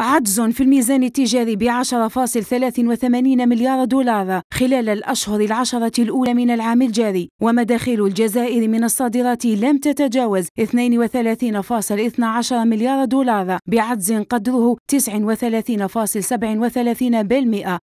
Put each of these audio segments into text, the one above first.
عجز في الميزان التجاري ب 10.83 مليار دولار خلال الأشهر العشرة الأولى من العام الجاري ومداخيل الجزائر من الصادرات لم تتجاوز 32.12 مليار دولار بعجز قدره 39.37%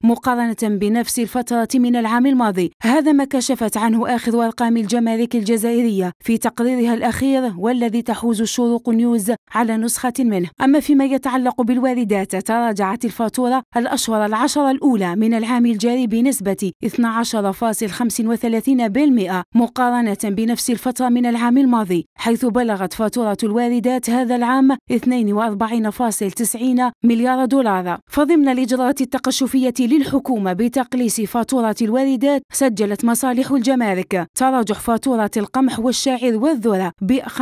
مقارنة بنفس الفترة من العام الماضي هذا ما كشفت عنه آخر أرقام الجمارك الجزائرية في تقريرها الأخير والذي تحوز الشروق نيوز على نسخة منه أما فيما يتعلق بالوارد الواردة تراجعت الفاتورة الأشهر العشر الأولى من العام الجاري بنسبة 12.35% مقارنة بنفس الفترة من العام الماضي حيث بلغت فاتورة الواردات هذا العام 42.90 مليار دولار فضمن الإجراءات التقشفية للحكومة بتقليص فاتورة الواردات سجلت مصالح الجمارك تراجع فاتورة القمح والشاعر والذرة ب 5.45%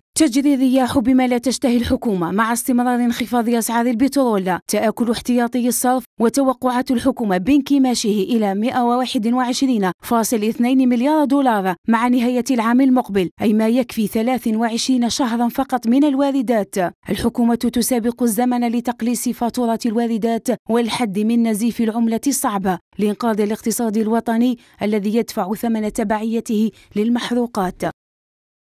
تجري الرياح بما لا تشتهي الحكومة مع استمرار انخفاض أسعار البترول تآكل احتياطي الصرف وتوقعات الحكومة بانكماشه إلى 121.2 مليار دولار مع نهاية العام المقبل أي ما يكفي 23 شهرا فقط من الواردات الحكومة تسابق الزمن لتقليص فاتورة الواردات والحد من نزيف العملة الصعبة لإنقاذ الاقتصاد الوطني الذي يدفع ثمن تبعيته للمحروقات